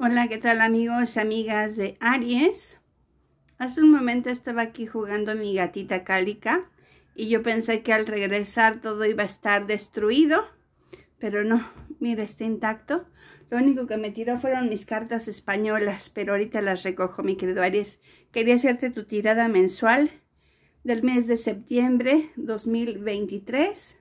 Hola, ¿qué tal amigos y amigas de Aries? Hace un momento estaba aquí jugando mi gatita cálica y yo pensé que al regresar todo iba a estar destruido, pero no, mira, está intacto. Lo único que me tiró fueron mis cartas españolas, pero ahorita las recojo, mi querido Aries. Quería hacerte tu tirada mensual del mes de septiembre 2023.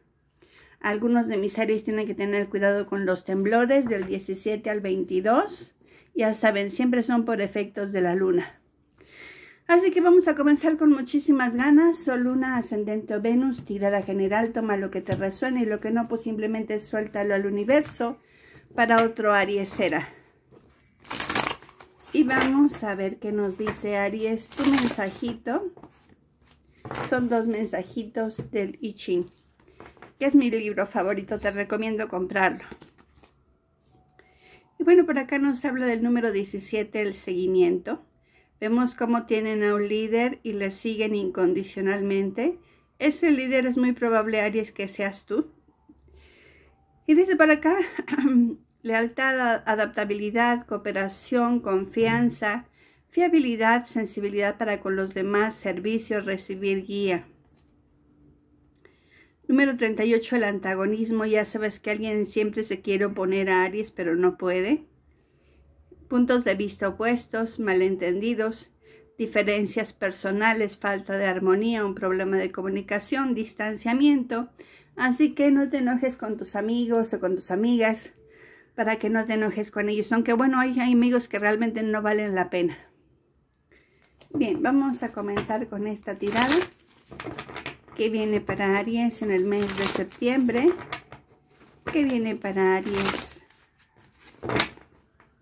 Algunos de mis Aries tienen que tener cuidado con los temblores del 17 al 22 ya saben, siempre son por efectos de la luna. Así que vamos a comenzar con muchísimas ganas. Sol, luna, ascendente o Venus, tirada general, toma lo que te resuene y lo que no, pues simplemente suéltalo al universo para otro Ariesera. Y vamos a ver qué nos dice Aries, tu mensajito. Son dos mensajitos del I Ching, que es mi libro favorito, te recomiendo comprarlo. Bueno, por acá nos habla del número 17, el seguimiento. Vemos cómo tienen a un líder y le siguen incondicionalmente. Ese líder es muy probable, Aries, que seas tú. Y dice para acá, lealtad, adaptabilidad, cooperación, confianza, fiabilidad, sensibilidad para con los demás, servicio, recibir guía. Número 38, el antagonismo. Ya sabes que alguien siempre se quiere oponer a Aries, pero no puede. Puntos de vista opuestos, malentendidos, diferencias personales, falta de armonía, un problema de comunicación, distanciamiento. Así que no te enojes con tus amigos o con tus amigas para que no te enojes con ellos. Aunque bueno, hay amigos que realmente no valen la pena. Bien, vamos a comenzar con esta tirada. ¿Qué viene para Aries en el mes de septiembre, que viene para Aries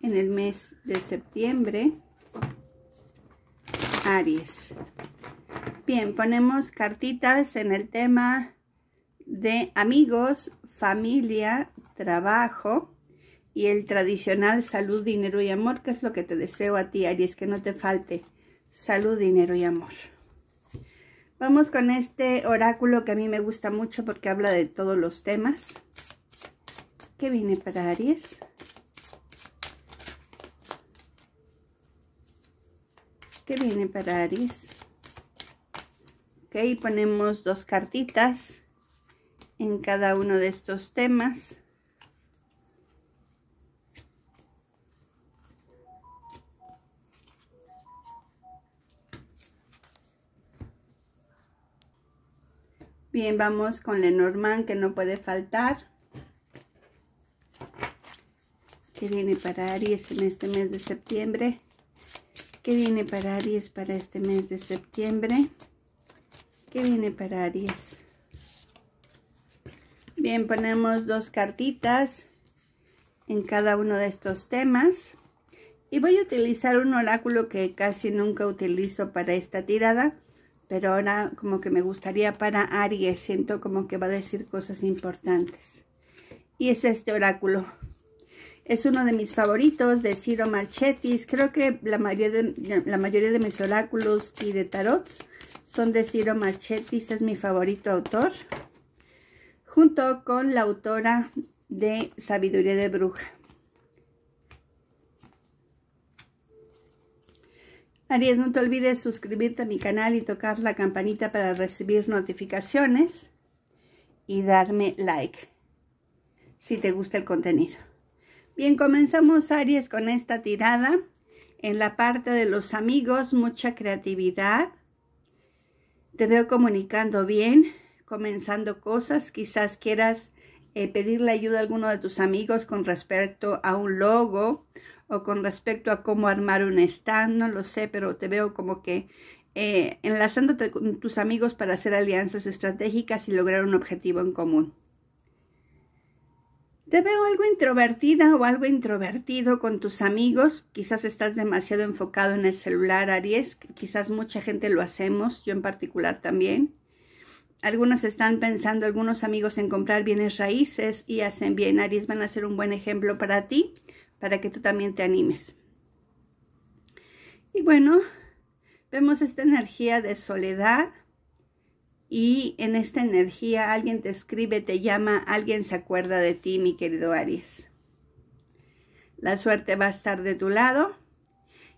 en el mes de septiembre, Aries. Bien, ponemos cartitas en el tema de amigos, familia, trabajo y el tradicional salud, dinero y amor, que es lo que te deseo a ti, Aries, que no te falte salud, dinero y amor. Vamos con este oráculo que a mí me gusta mucho porque habla de todos los temas. ¿Qué viene para Aries? ¿Qué viene para Aries? Ok, ponemos dos cartitas en cada uno de estos temas. Bien, vamos con Lenormand que no puede faltar. ¿Qué viene para Aries en este mes de septiembre? ¿Qué viene para Aries para este mes de septiembre? ¿Qué viene para Aries? Bien, ponemos dos cartitas en cada uno de estos temas. Y voy a utilizar un oráculo que casi nunca utilizo para esta tirada pero ahora como que me gustaría para Aries, siento como que va a decir cosas importantes. Y es este oráculo. Es uno de mis favoritos de Ciro Marchetis. Creo que la mayoría de, la mayoría de mis oráculos y de tarots son de Ciro Marchetis. Es mi favorito autor. Junto con la autora de Sabiduría de Bruja. Aries, no te olvides suscribirte a mi canal y tocar la campanita para recibir notificaciones y darme like si te gusta el contenido. Bien, comenzamos Aries con esta tirada. En la parte de los amigos, mucha creatividad. Te veo comunicando bien, comenzando cosas. Quizás quieras eh, pedirle ayuda a alguno de tus amigos con respecto a un logo o con respecto a cómo armar un stand, no lo sé, pero te veo como que eh, enlazándote con tus amigos para hacer alianzas estratégicas y lograr un objetivo en común. Te veo algo introvertida o algo introvertido con tus amigos. Quizás estás demasiado enfocado en el celular, Aries. Quizás mucha gente lo hacemos, yo en particular también. Algunos están pensando, algunos amigos, en comprar bienes raíces y hacen bien. Aries van a ser un buen ejemplo para ti para que tú también te animes. Y bueno, vemos esta energía de soledad y en esta energía alguien te escribe, te llama, alguien se acuerda de ti, mi querido Aries. La suerte va a estar de tu lado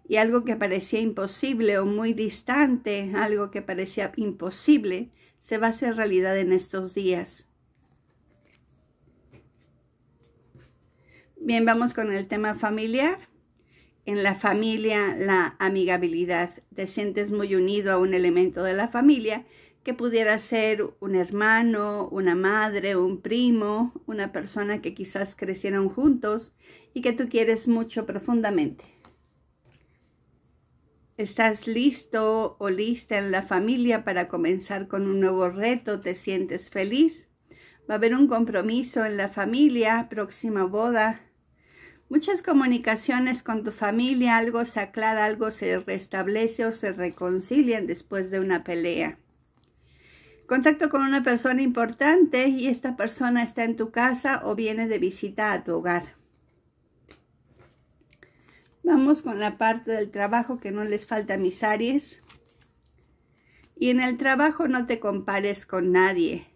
y algo que parecía imposible o muy distante, algo que parecía imposible, se va a hacer realidad en estos días. Bien, vamos con el tema familiar. En la familia, la amigabilidad. Te sientes muy unido a un elemento de la familia que pudiera ser un hermano, una madre, un primo, una persona que quizás crecieron juntos y que tú quieres mucho profundamente. ¿Estás listo o lista en la familia para comenzar con un nuevo reto? ¿Te sientes feliz? Va a haber un compromiso en la familia, próxima boda, Muchas comunicaciones con tu familia, algo se aclara, algo se restablece o se reconcilian después de una pelea. Contacto con una persona importante y esta persona está en tu casa o viene de visita a tu hogar. Vamos con la parte del trabajo que no les falta mis Aries. Y en el trabajo no te compares con nadie.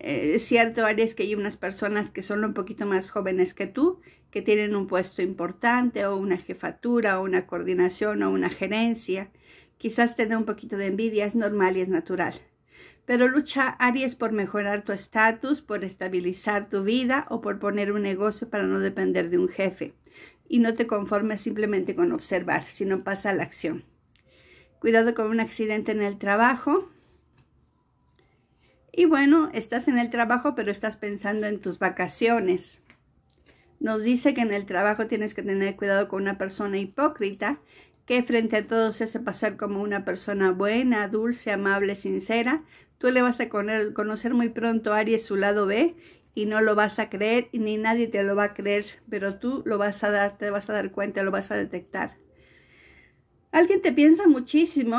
Eh, es cierto, Aries, que hay unas personas que son un poquito más jóvenes que tú, que tienen un puesto importante o una jefatura o una coordinación o una gerencia. Quizás te dé un poquito de envidia, es normal y es natural. Pero lucha, Aries, por mejorar tu estatus, por estabilizar tu vida o por poner un negocio para no depender de un jefe. Y no te conformes simplemente con observar, sino pasa a la acción. Cuidado con un accidente en el trabajo y bueno, estás en el trabajo, pero estás pensando en tus vacaciones. Nos dice que en el trabajo tienes que tener cuidado con una persona hipócrita que frente a todos se hace pasar como una persona buena, dulce, amable, sincera. Tú le vas a conocer muy pronto a Aries su lado B y no lo vas a creer ni nadie te lo va a creer, pero tú lo vas a dar, te vas a dar cuenta, lo vas a detectar. Alguien te piensa muchísimo,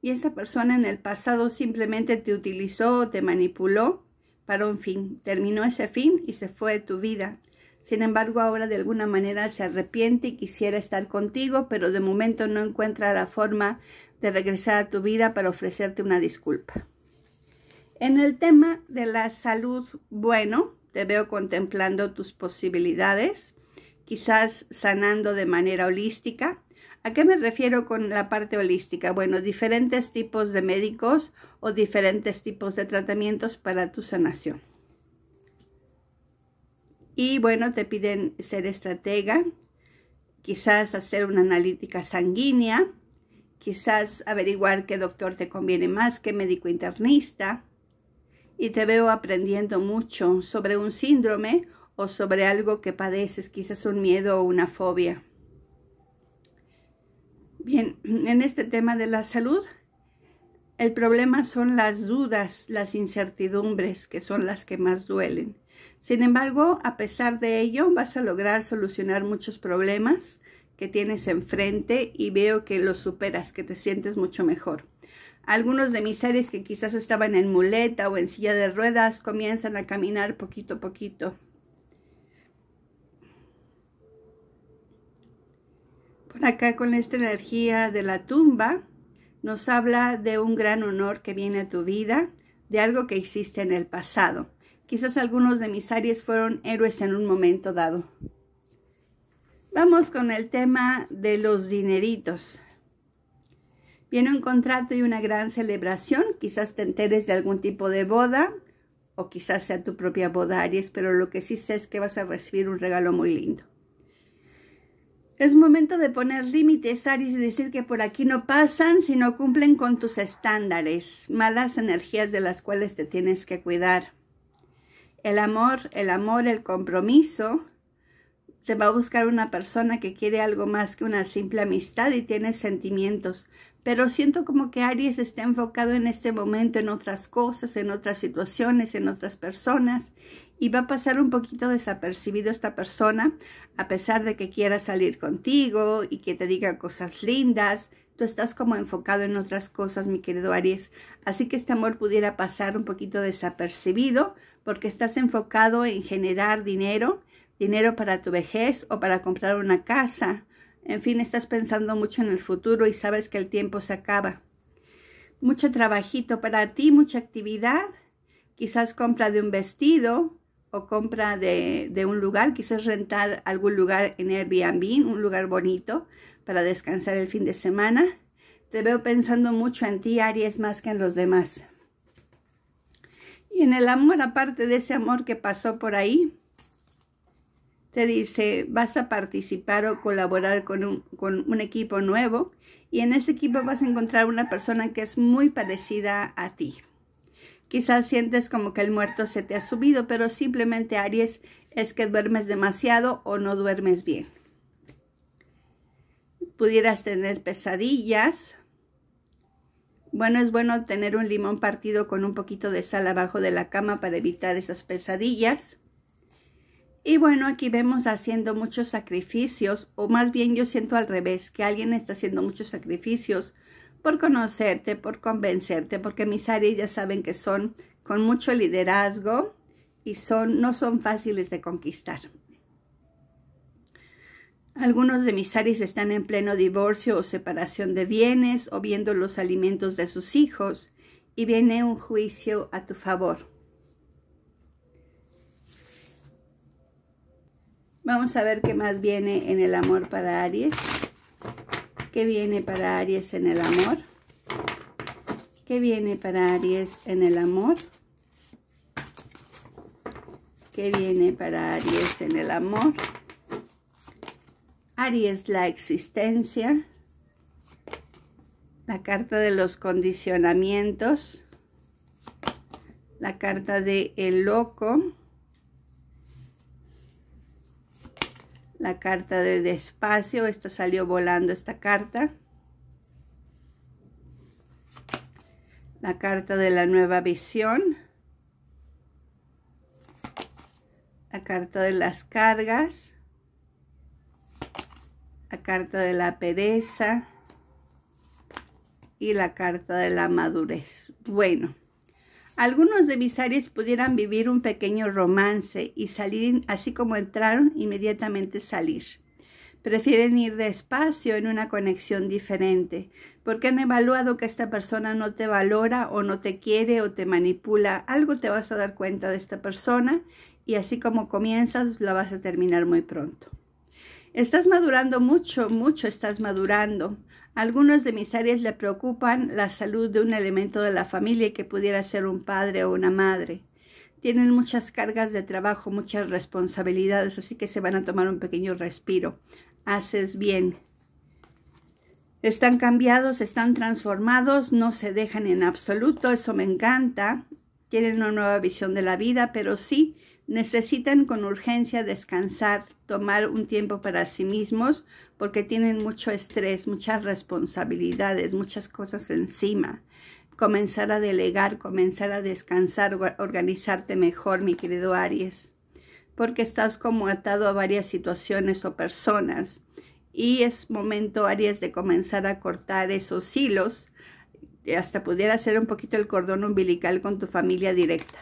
y esa persona en el pasado simplemente te utilizó o te manipuló para un fin. Terminó ese fin y se fue de tu vida. Sin embargo, ahora de alguna manera se arrepiente y quisiera estar contigo, pero de momento no encuentra la forma de regresar a tu vida para ofrecerte una disculpa. En el tema de la salud, bueno, te veo contemplando tus posibilidades, quizás sanando de manera holística, ¿A qué me refiero con la parte holística? Bueno, diferentes tipos de médicos o diferentes tipos de tratamientos para tu sanación. Y bueno, te piden ser estratega, quizás hacer una analítica sanguínea, quizás averiguar qué doctor te conviene más, que médico internista. Y te veo aprendiendo mucho sobre un síndrome o sobre algo que padeces, quizás un miedo o una fobia. Bien, en este tema de la salud, el problema son las dudas, las incertidumbres, que son las que más duelen. Sin embargo, a pesar de ello, vas a lograr solucionar muchos problemas que tienes enfrente y veo que los superas, que te sientes mucho mejor. Algunos de mis seres que quizás estaban en muleta o en silla de ruedas comienzan a caminar poquito a poquito Por acá con esta energía de la tumba nos habla de un gran honor que viene a tu vida, de algo que hiciste en el pasado. Quizás algunos de mis Aries fueron héroes en un momento dado. Vamos con el tema de los dineritos. Viene un contrato y una gran celebración. Quizás te enteres de algún tipo de boda o quizás sea tu propia boda, Aries, pero lo que sí sé es que vas a recibir un regalo muy lindo. Es momento de poner límites, Aries, y decir que por aquí no pasan si no cumplen con tus estándares, malas energías de las cuales te tienes que cuidar. El amor, el amor, el compromiso, Se va a buscar una persona que quiere algo más que una simple amistad y tiene sentimientos. Pero siento como que Aries está enfocado en este momento en otras cosas, en otras situaciones, en otras personas y va a pasar un poquito desapercibido esta persona, a pesar de que quiera salir contigo y que te diga cosas lindas. Tú estás como enfocado en otras cosas, mi querido Aries. Así que este amor pudiera pasar un poquito desapercibido porque estás enfocado en generar dinero, dinero para tu vejez o para comprar una casa. En fin, estás pensando mucho en el futuro y sabes que el tiempo se acaba. Mucho trabajito para ti, mucha actividad, quizás compra de un vestido, o compra de, de, un lugar, quizás rentar algún lugar en Airbnb, un lugar bonito para descansar el fin de semana. Te veo pensando mucho en ti, Aries, más que en los demás. Y en el amor, aparte de ese amor que pasó por ahí, te dice, vas a participar o colaborar con un, con un equipo nuevo y en ese equipo vas a encontrar una persona que es muy parecida a ti. Quizás sientes como que el muerto se te ha subido, pero simplemente Aries es que duermes demasiado o no duermes bien. Pudieras tener pesadillas. Bueno, es bueno tener un limón partido con un poquito de sal abajo de la cama para evitar esas pesadillas. Y bueno, aquí vemos haciendo muchos sacrificios, o más bien yo siento al revés, que alguien está haciendo muchos sacrificios por conocerte, por convencerte, porque mis Aries ya saben que son con mucho liderazgo y son, no son fáciles de conquistar. Algunos de mis Aries están en pleno divorcio o separación de bienes o viendo los alimentos de sus hijos y viene un juicio a tu favor. Vamos a ver qué más viene en el amor para Aries. ¿Qué viene para Aries en el amor? ¿Qué viene para Aries en el amor? ¿Qué viene para Aries en el amor? Aries, la existencia. La carta de los condicionamientos. La carta de el loco. la carta de despacio. Esto salió volando esta carta. La carta de la nueva visión. La carta de las cargas. La carta de la pereza. Y la carta de la madurez. Bueno. Algunos de mis Aries pudieran vivir un pequeño romance y salir, así como entraron, inmediatamente salir. Prefieren ir despacio en una conexión diferente, porque han evaluado que esta persona no te valora o no te quiere o te manipula. Algo te vas a dar cuenta de esta persona y así como comienzas, la vas a terminar muy pronto. Estás madurando mucho, mucho estás madurando. Algunos de mis áreas le preocupan la salud de un elemento de la familia que pudiera ser un padre o una madre. Tienen muchas cargas de trabajo, muchas responsabilidades, así que se van a tomar un pequeño respiro. Haces bien. Están cambiados, están transformados, no se dejan en absoluto, eso me encanta. Tienen una nueva visión de la vida, pero sí necesitan con urgencia descansar, tomar un tiempo para sí mismos porque tienen mucho estrés, muchas responsabilidades, muchas cosas encima. Comenzar a delegar, comenzar a descansar, organizarte mejor, mi querido Aries, porque estás como atado a varias situaciones o personas. Y es momento, Aries, de comenzar a cortar esos hilos. Hasta pudiera hacer un poquito el cordón umbilical con tu familia directa.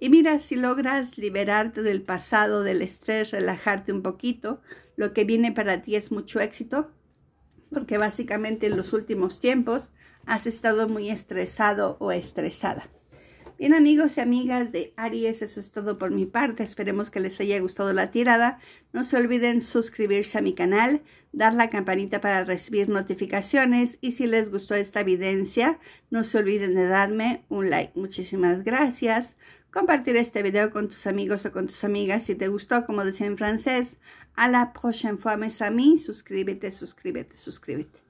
Y mira si logras liberarte del pasado, del estrés, relajarte un poquito. Lo que viene para ti es mucho éxito, porque básicamente en los últimos tiempos has estado muy estresado o estresada. Bien amigos y amigas de Aries, eso es todo por mi parte. Esperemos que les haya gustado la tirada. No se olviden suscribirse a mi canal, dar la campanita para recibir notificaciones y si les gustó esta evidencia, no se olviden de darme un like. Muchísimas gracias compartir este video con tus amigos o con tus amigas si te gustó, como decía en francés. A la prochaine fois, mes amis, suscríbete, suscríbete, suscríbete.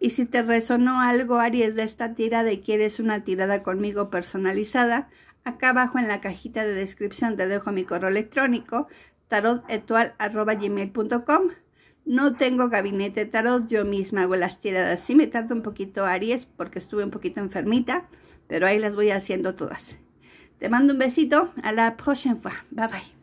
Y si te resonó algo, Aries, de esta tirada y quieres una tirada conmigo personalizada, acá abajo en la cajita de descripción te dejo mi correo electrónico tarotetual.gmail.com No tengo gabinete tarot, yo misma hago las tiradas. Sí me tarda un poquito, Aries, porque estuve un poquito enfermita, pero ahí las voy haciendo todas. Te mando un besito. A la próxima fois. Bye bye.